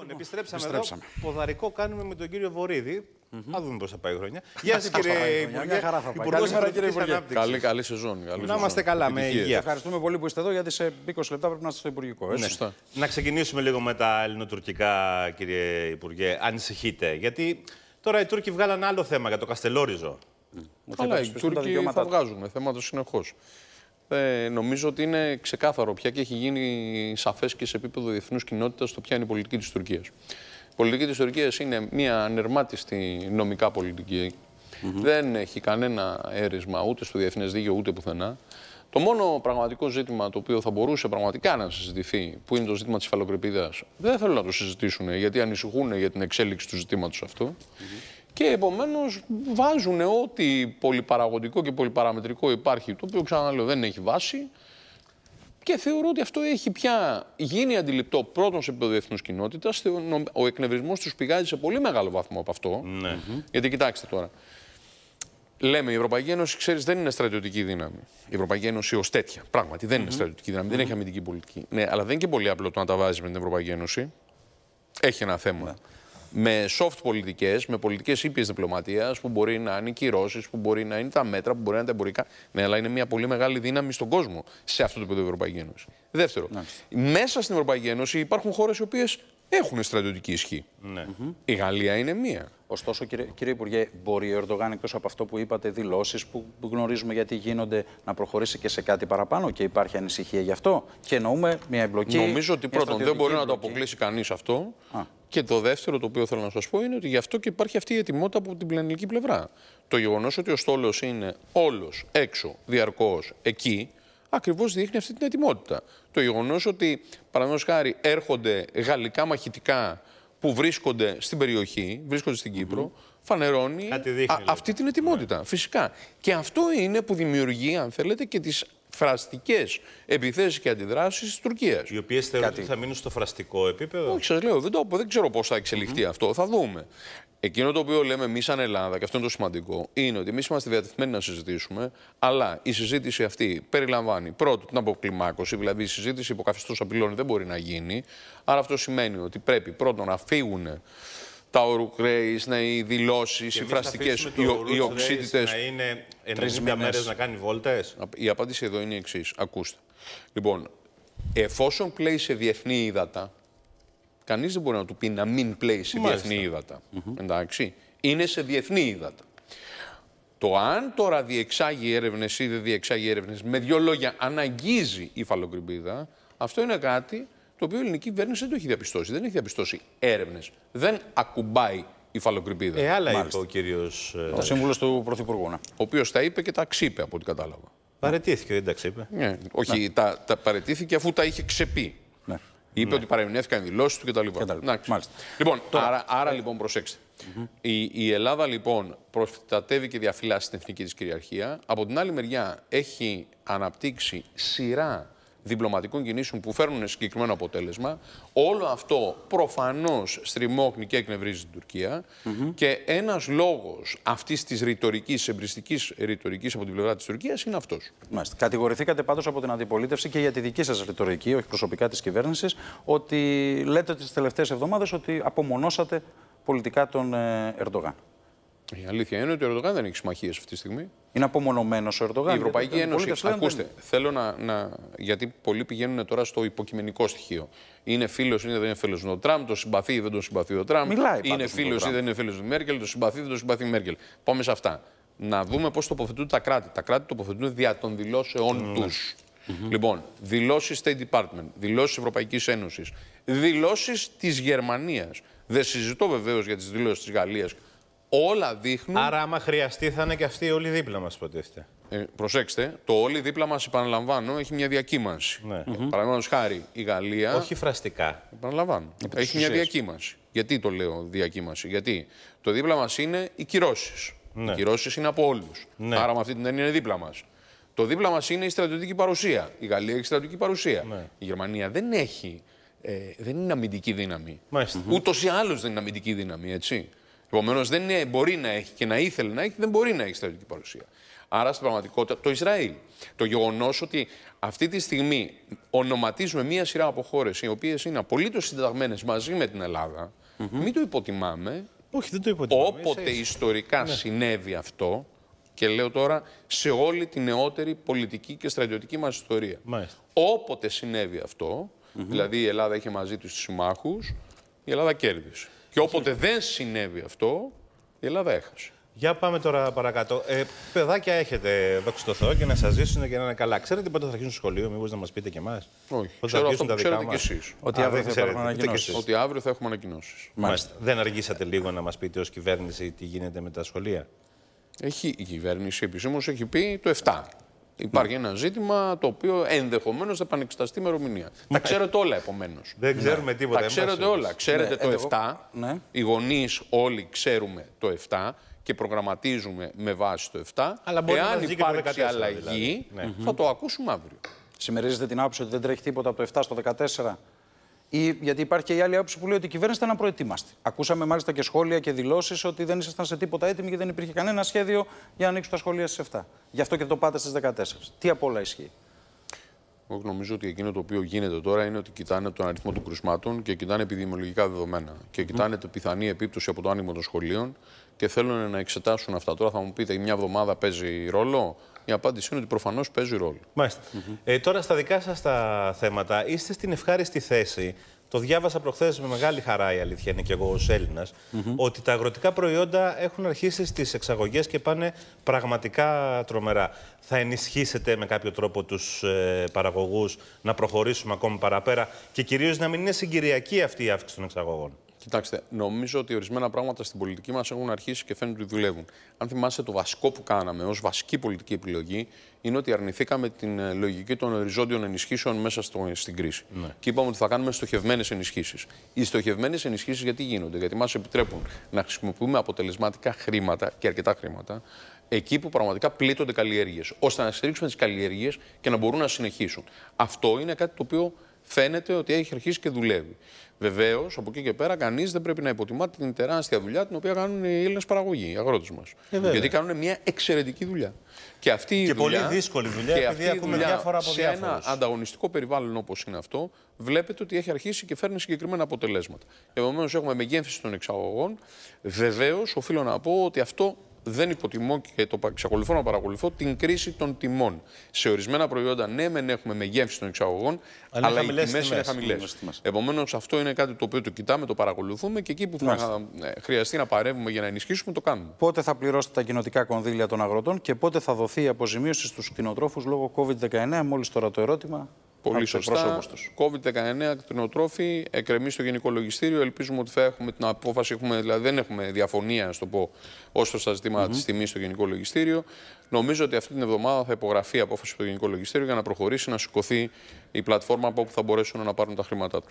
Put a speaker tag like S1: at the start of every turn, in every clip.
S1: Λοιπόν, λοιπόν, επιστρέψαμε, επιστρέψαμε εδώ. Ποδαρικό κάνουμε με τον κύριο Βορύδη. Mm -hmm. δούμε πώς θα πάει η χρονιά. Γεια σας, κύριε Υπουργέ. κύριε Υπουργέ. Καλή, καλή σεζόν. Καλή να είμαστε καλά, με υγεία.
S2: Ευχαριστούμε πολύ που είστε εδώ, γιατί σε 20 λεπτά πρέπει να είστε στο Υπουργικό. Ναι.
S1: Να ξεκινήσουμε λίγο με τα ελληνοτουρκικά, κύριε Υπουργέ. Ανησυχείτε, γιατί τώρα οι Τούρκοι βγάλαν άλλο θέμα για το Καστελόριζο. Καλά, οι Τούρκοι θα
S3: βγάζουν θέματα συνεχώς ε, νομίζω ότι είναι ξεκάθαρο πια και έχει γίνει σαφές και σε επίπεδο διεθνούς κοινότητας το ποια είναι η πολιτική της Τουρκίας. Η πολιτική της Τουρκίας είναι μια ανερμάτιστη νομικά πολιτική. Δεν έχει κανένα αίρισμα ούτε στο διεθνές δίκαιο ούτε πουθενά. Το μόνο πραγματικό ζήτημα το οποίο θα μπορούσε πραγματικά να συζητηθεί, που είναι το ζήτημα της φαλοκρηπίδας, δεν θέλω να το συζητήσουν γιατί ανησυχούν για την εξέλιξη του ζητήματος αυτού. Και επομένως βάζουν ό,τι πολυπαραγωγικό και πολυπαραμετρικό υπάρχει, το οποίο ξαναλέω δεν έχει βάση. Και θεωρώ ότι αυτό έχει πια γίνει αντιληπτό πρώτον σε επίπεδο διεθνούς κοινότητας. Ο εκνευρισμός τους πηγάζει σε πολύ μεγάλο βαθμό από αυτό. Ναι. Γιατί κοιτάξτε τώρα. Λέμε, η Ευρωπαϊκή Ένωση, ξέρεις, δεν είναι στρατιωτική δύναμη. Η Ευρωπαϊκή Ένωση ως τέτοια. Πράγματι, δεν mm -hmm. είναι στρατιωτική δύναμη, mm -hmm. δεν έχει αμυντική πολιτική. Ναι, αλλά δεν είναι και πολύ απλό το να τα βάζεις με την Ευρωπαϊκή Ένωση. Έχει ένα θέμα. Yeah. Ναι με soft πολιτικές, με πολιτικές ήπιες διπλωματίας, που μπορεί να είναι κυρώσεις, που μπορεί να είναι τα μέτρα, που μπορεί να είναι τα εμπορικά. Ναι, αλλά είναι μια πολύ μεγάλη δύναμη στον κόσμο σε αυτό το επίπεδο Ευρωπαϊκή Ένωση. Δεύτερο, μέσα στην Ευρωπαϊκή Ένωση υπάρχουν χώρες οι οποίες έχουν στρατιωτική ισχύ. Ναι. Η Γαλλία είναι μία. Ωστόσο, κύριε, κύριε Υπουργέ, μπορεί ο Ερντογάν
S2: εκτός από αυτό που είπατε, δηλώσεις που, γνωρίζουμε γιατί γίνονται, να προχωρήσει και σε κάτι παραπάνω και
S3: υπάρχει ανησυχία γι' αυτό. Και εννοούμε μια εμπλοκή. Νομίζω ότι πρώτον δεν μπορεί να το αποκλείσει κανείς αυτό. Και το δεύτερο το οποίο θέλω να σας πω είναι ότι γι' αυτό και υπάρχει αυτή η ετοιμότητα από την πλανηλική πλευρά. Το γεγονός ότι ο στόλος είναι όλος έξω διαρκώς εκεί, ακριβώς δείχνει αυτή την ετοιμότητα. Το γεγονός ότι, παραδείγματος, χάρη, έρχονται γαλλικά μαχητικά που βρίσκονται στην περιοχή, βρίσκονται στην Κύπρο, φανερώνει αυτή την ετοιμότητα. Ναι. Φυσικά. Και αυτό είναι που δημιουργεί, αν θέλετε, και τις φραστικές επιθέσεις και αντιδράσεις της Τουρκίας. Οι οποίες θεωρούν ότι θα μείνουν στο φραστικό επίπεδο. Όχι, σας λέω, δεν, το, δεν ξέρω πώς θα εξελιχθεί αυτό. Θα δούμε. Εκείνο το οποίο λέμε εμείς σαν Ελλάδα, και αυτό είναι το σημαντικό, είναι ότι εμείς είμαστε διατεθειμένοι να συζητήσουμε, αλλά η συζήτηση αυτή περιλαμβάνει πρώτο την αποκλιμάκωση, δηλαδή η συζήτηση υπό απειλών δεν μπορεί να γίνει. Άρα αυτό σημαίνει ότι πρέπει πρώτον να φύγουν τα ορουκρέη, να οι δηλώσεις, οι φραστικέ, οι, οξύτητε. Να είναι 90 μέρε να κάνει βόλτες. Η απάντηση εδώ είναι η εξής. Ακούστε. Λοιπόν, εφόσον πλέει σε διεθνή ύδατα, κανείς δεν μπορεί να του πει να μην πλέει σε διεθνή ύδατα. Εντάξει. Είναι σε διεθνή ύδατα. Το αν τώρα διεξάγει έρευνες ή δεν διεξάγει έρευνες, με δύο λόγια, αναγγίζει η φαλοκρηπίδα, αυτό είναι κάτι το οποίο η ελληνική κυβέρνηση δεν το έχει διαπιστώσει. Δεν έχει διαπιστώσει έρευνες. Δεν ακουμπάει η φαλοκρηπίδα. Ε, άλλα μάλιστα. είπε ο κύριος. Ε, ο σύμβουλος του Πρωθυπουργού. Ναι. Ο οποίος τα είπε και τα ξύπε, από ό,τι κατάλαβα. Παρετήθηκε, δεν τα ξύπε. Ναι. Όχι, ναι. Τα, τα παρετήθηκε αφού τα είχε ξεπεί. Ναι. Είπε ναι. ότι ότι παρεμηνεύτηκαν δηλώσεις του κτλ. Μάλιστα. Λοιπόν, Τώρα... άρα, λοιπόν προσέξτε. η, η Ελλάδα λοιπόν προστατεύει και διαφυλάσσει την εθνική της κυριαρχία. Από την άλλη μεριά έχει αναπτύξει σειρά διπλωματικών κινήσεων που φέρνουν συγκεκριμένο αποτέλεσμα. Όλο αυτό προφανώς στριμώχνει και εκνευρίζει την Τουρκία. Mm -hmm. Και ένας λόγος αυτής της ρητορικής, εμπριστικής ρητορικής από την πλευρά της Τουρκίας είναι αυτός. Μάλιστα. Κατηγορηθήκατε πάντως από την
S2: αντιπολίτευση και για τη δική σας ρητορική, όχι προσωπικά της κυβέρνησης, ότι λέτε τις τελευταίες εβδομάδες ότι απομονώσατε πολιτικά τον ε, Ερντογάν.
S3: Η αλήθεια είναι ότι ο Ερντογάν δεν έχει συμμαχίες αυτή τη στιγμή. Είναι απομονωμένος ο Ερντογάν. Η Ευρωπαϊκή Ένωση. Ακούστε, θέλω να, να. Γιατί πολλοί πηγαίνουν τώρα στο υποκειμενικό στοιχείο. Είναι φίλος ή δεν είναι φίλος του Τραμπ, το συμπαθεί ή δεν τον συμπαθεί ο Τραμπ. Μιλάει είναι φίλος ή δεν είναι φίλος του Μέρκελ, το συμπαθεί ή δεν τον συμπαθεί η Μέρκελ. Πάμε σε αυτά. Να δούμε πώς τοποθετούν τα κράτη. Τα κράτη τοποθετούν δια των δηλώσεών mm. του. Mm -hmm. Λοιπόν, δηλώσεις State Department, δηλώσεις Ευρωπαϊκής Ένωσης, δηλώσεις της Γερμανίας. Δεν συζητώ βεβαίως για τις δηλώσεις της Γαλλίας Όλα δείχνουν. Άρα,
S1: άμα χρειαστεί, θα είναι και αυτοί όλοι δίπλα μας, υποτίθεται.
S3: Ε, προσέξτε, το όλοι δίπλα μας, επαναλαμβάνω, έχει μια διακύμανση. Ναι. Ε, Παραδείγματος χάρη, η Γαλλία. Όχι φραστικά.
S1: Επαναλαμβάνω.
S3: έχει μια διακύμανση. Γιατί το λέω διακύμανση, Γιατί το δίπλα μας είναι οι κυρώσεις. Ναι. Οι κυρώσεις είναι από όλους. Ναι. Άρα, με αυτή την έννοια είναι δίπλα μας. Το δίπλα μας είναι η στρατιωτική παρουσία. Η Γαλλία έχει στρατιωτική παρουσία. Ναι. Η Γερμανία δεν έχει. Ε, δεν είναι αμυντική δύναμη. Ούτως ή άλλως δεν είναι αμυντική δύναμη, έτσι. Επομένως, δεν είναι, μπορεί να έχει και να ήθελε να έχει, δεν μπορεί να έχει στρατιωτική παρουσία. Άρα, στην πραγματικότητα, το Ισραήλ. Το γεγονός ότι αυτή τη στιγμή ονοματίζουμε μία σειρά από χώρες οι οποίες είναι απολύτως συνταγμένες μαζί με την Ελλάδα, mm -hmm. μην το υποτιμάμε. Όχι, δεν το υποτιμάμε. Όποτε είσαι, ιστορικά ναι. συνέβη αυτό, και λέω τώρα σε όλη τη νεότερη πολιτική και στρατιωτική μας ιστορία. Μάλιστα. Όποτε συνέβη αυτό, mm -hmm. δηλαδή η Ελλάδα είχε μαζί τους τους η
S1: Ελλάδα κέρδισε. Και όποτε δεν συνέβη αυτό, η Ελλάδα έχασε. Για πάμε τώρα παρακάτω. Ε, παιδάκια έχετε, δόξα τω Θεώ, και να σας ζήσουν και να είναι καλά. Ξέρετε πότε θα αρχίσουν στο σχολείο, μήπως να μας πείτε και εμάς. Όχι. Πότε Ξέρω θα αυτό ξέρετε κι εσείς. Ότι, αύριο θα ότι αύριο θα έχουμε ανακοινώσεις. Μάλιστα. Δεν αργήσατε λίγο να μας πείτε ως κυβέρνηση τι γίνεται με τα σχολεία.
S3: Έχει, η κυβέρνηση επισήμως έχει πει το 7. Υπάρχει ναι. ένα ζήτημα το οποίο ενδεχομένως θα επανεξεταστεί ημερομηνία. Τα ναι. ξέρετε όλα επομένως. Δεν ναι. ξέρουμε τίποτα. Τα ξέρετε όλα. Ξέρετε το 7. Οι γονείς όλοι ξέρουμε το 7 και προγραμματίζουμε με βάση το 7. Αλλά μπορεί Εάν να υπάρξει αλλαγή, δηλαδή. θα το ακούσουμε αύριο.
S2: Σημερίζετε την άποψη ότι δεν τρέχει τίποτα από το 7 στο 14. Ή, γιατί υπάρχει και η άλλη άποψη που λέει ότι η κυβέρνηση ήταν απροετοίμαστη. Ακούσαμε μάλιστα και σχόλια και δηλώσεις ότι δεν ήσασταν σε τίποτα έτοιμοι και δεν υπήρχε κανένα σχέδιο για να ανοίξουν τα σχολεία στι 7. Γι' αυτό και το πάτε στις 14. Τι απ' όλα ισχύει.
S3: Εγώ νομίζω ότι εκείνο το οποίο γίνεται τώρα είναι ότι κοιτάνε τον αριθμό των κρουσμάτων και κοιτάνε επιδημιολογικά δεδομένα. Και κοιτάνε mm. την πιθανή επίπτωση από το άνοιγμα των σχολείων και θέλουν να εξετάσουν αυτά. Τώρα θα μου πείτε, μια εβδομάδα παίζει ρόλο. Η απάντηση είναι ότι προφανώς παίζει ρόλο.
S1: Μάλιστα. ε, τώρα στα δικά σας τα θέματα, είστε στην ευχάριστη θέση. Το διάβασα προχθές με μεγάλη χαρά, η αλήθεια είναι και εγώ ως Έλληνας, ότι τα αγροτικά προϊόντα έχουν αρχίσει στις εξαγωγές και πάνε πραγματικά τρομερά. Θα ενισχύσετε με κάποιο τρόπο τους ε, παραγωγούς να προχωρήσουμε ακόμη παραπέρα και κυρίως να μην είναι συγκυριακή αυτή η αύξηση των εξαγωγών. Κοιτάξτε, νομίζω ότι ορισμένα πράγματα στην πολιτική μας έχουν αρχίσει και φαίνεται ότι δουλεύουν. Αν θυμάστε,
S3: το βασικό που κάναμε ως βασική πολιτική επιλογή είναι ότι αρνηθήκαμε την ε, λογική των οριζόντιων ενισχύσεων μέσα στην κρίση. Ναι. Και είπαμε ότι θα κάνουμε στοχευμένες ενισχύσεις. Οι στοχευμένες ενισχύσεις γιατί γίνονται, Γιατί μας επιτρέπουν να χρησιμοποιούμε αποτελεσματικά χρήματα και αρκετά χρήματα εκεί που πραγματικά πλήττονται καλλιέργειες, ώστε να στηρίξουμε τις καλλιέργειες και να μπορούν να συνεχίσουν. Αυτό είναι κάτι το οποίο φαίνεται ότι έχει αρχίσει και δουλεύει. Βεβαίως, από εκεί και πέρα, κανείς δεν πρέπει να υποτιμά την τεράστια δουλειά την οποία κάνουν οι Έλληνες παραγωγοί, οι αγρότες μας. Ε, Γιατί κάνουν μια εξαιρετική δουλειά. Και, αυτή η δουλειά, πολύ δύσκολη δουλειά, και επειδή ακούμε διάφορα από Σε ένα ανταγωνιστικό περιβάλλον όπως είναι αυτό, βλέπετε ότι έχει αρχίσει και φέρνει συγκεκριμένα αποτελέσματα. Επομένως, έχουμε μεγέθυνση των εξαγωγών. Βεβαίως, οφείλω να πω ότι αυτό δεν υποτιμώ και το εξακολουθώ να παρακολουθώ την κρίση των τιμών. Σε ορισμένα προϊόντα, ναι, μεν έχουμε μεγέθυνση των εξαγωγών, αλλά, αλλά οι τιμές είναι χαμηλέ. Επομένως, αυτό είναι κάτι το οποίο το κοιτάμε, το παρακολουθούμε και εκεί που θα ε, χρειαστεί να παρεύουμε για να ενισχύσουμε, το κάνουμε.
S2: Πότε θα πληρώσετε τα κοινοτικά κονδύλια των αγροτών και πότε θα δοθεί η αποζημίωση στους κοινοτροφου λογω λόγω COVID-19, μόλις τώρα το ερώτημα.
S3: Πολύ σωστά. COVID-19, κτηνοτρόφοι, εκκρεμεί στο Γενικό Λογιστήριο. Ελπίζουμε ότι θα έχουμε την απόφαση. Έχουμε, δηλαδή δεν έχουμε διαφωνία, να το πω, όσο τα ζητήματα mm -hmm. της τιμής στο Γενικό Λογιστήριο. Νομίζω ότι αυτή την εβδομάδα θα υπογραφεί η απόφαση στο Γενικό Λογιστήριο για να προχωρήσει να σηκωθεί η πλατφόρμα από όπου θα μπορέσουν να πάρουν τα χρήματά τους.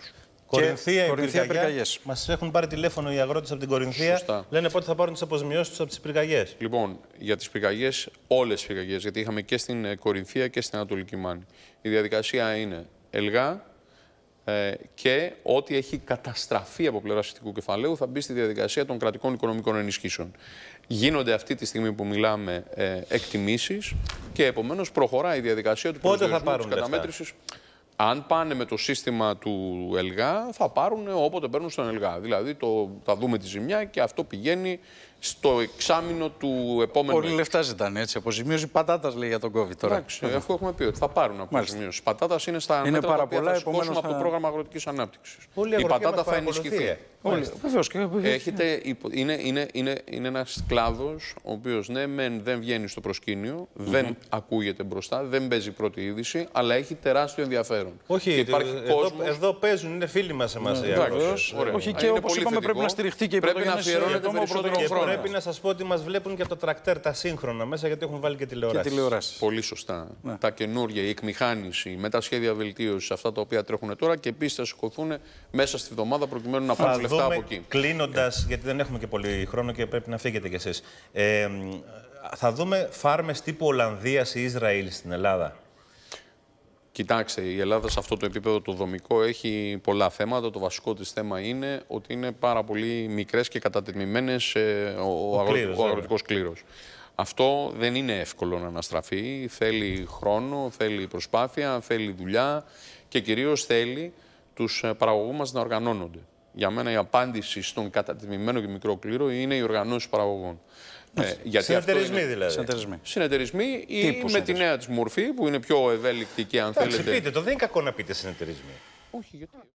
S3: Κορινθία, και πυρκαγιέ.
S1: Μας έχουν πάρει τηλέφωνο οι αγρότες από την Κορινθία.
S3: Σωστά. Λένε πότε θα πάρουν τις αποζημιώσεις τους από τις πυρκαγιές. Λοιπόν, για τις πυρκαγιές, όλες τις πυρκαγιές, γιατί είχαμε και στην ε, Κορινθία και στην Ανατολική Μάνη. Η διαδικασία είναι ελγά ε, και ό,τι έχει καταστραφεί από πλευράς φυσικού κεφαλαίου θα μπει στη διαδικασία των κρατικών οικονομικών ενισχύσεων. Γίνονται αυτή τη στιγμή που μιλάμε ε, εκτιμήσεις και επομένως προχωράει η διαδικασία του καταμέτρησης. Αν πάνε με το σύστημα του ΕΛΓΑ, θα πάρουν όποτε παίρνουν στον ΕΛΓΑ. Δηλαδή το, θα δούμε τη ζημιά και αυτό πηγαίνει στο εξάμεινο του επόμενου. Πολύ λεφτά ζητάνε έτσι. Αποζημίωση πατάτας λέει για τον COVID τώρα. Εντάξει, αφού έχουμε πει ότι θα πάρουν αποζημίωση. Πατάτας είναι στα είναι μέτρα που θα σηκώσουν θα... από το πρόγραμμα αγροτικής ανάπτυξης. Η πατάτα θα ενισχυθεί. Έχετε, είναι, είναι, είναι, είναι ένας κλάδος ο οποίος ναι, μεν, δεν βγαίνει στο προσκήνιο, δεν ακούγεται μπροστά, δεν παίζει πρώτη είδηση, αλλά έχει τεράστιο
S1: ενδιαφέρον. Όχι, και υπάρχει εδώ, εδώ παίζουν, είναι φίλοι μας εμάς οι άνθρωποι. Όχι, και όπως είπαμε, θετικό. πρέπει να στηριχτεί και η Πρέπει να αφιερώνεται περισσότερο χρόνο. Πρέπει να σας πω ότι μας βλέπουν και από το τρακτέρ τα σύγχρονα μέσα, γιατί έχουν βάλει και
S3: τηλεοράση. Πολύ σωστά. Ναι. Τα καινούργια, η εκμηχάνηση, η μετασχέδια βελτίωσης, αυτά τα οποία τρέχουν τώρα και επίσης θα σηκωθούν μέσα στη βδομάδα προκειμένου να πάρουν λεφτά από εκεί.
S1: Κλείνοντας, ναι. γιατί δεν έχουμε και πολύ χρόνο και πρέπει να φύγετε κι εσείς. Ε, θα δούμε φάρμες τύπου Ολλανδίας ή Ισραήλ στην Ελλάδα.
S3: Κοιτάξτε, η Ελλάδα σε αυτό το επίπεδο το δομικό έχει πολλά θέματα. Το βασικό της θέμα είναι ότι είναι πάρα πολύ μικρές και κατατιμημένες ε, ο, ο, ο, αγροτικός κλήρος. Αυτό δεν είναι εύκολο να αναστραφεί. Θέλει χρόνο, θέλει προσπάθεια, θέλει δουλειά και κυρίως θέλει τους ε, παραγωγούς μας να οργανώνονται. Για μένα η απάντηση στον κατατιμημένο και μικρό κλήρο είναι οι οργανώσεις παραγωγών. Ναι, γιατί συνεταιρισμοί είναι... δηλαδή. Συνεταιρισμοί. συνεταιρισμοί ή με τη νέα της μορφή που είναι πιο ευέλικτη και αν Άξι, θέλετε. Πείτε το, δεν είναι κακό να πείτε συνεταιρισμοί. Όχι, γιατί.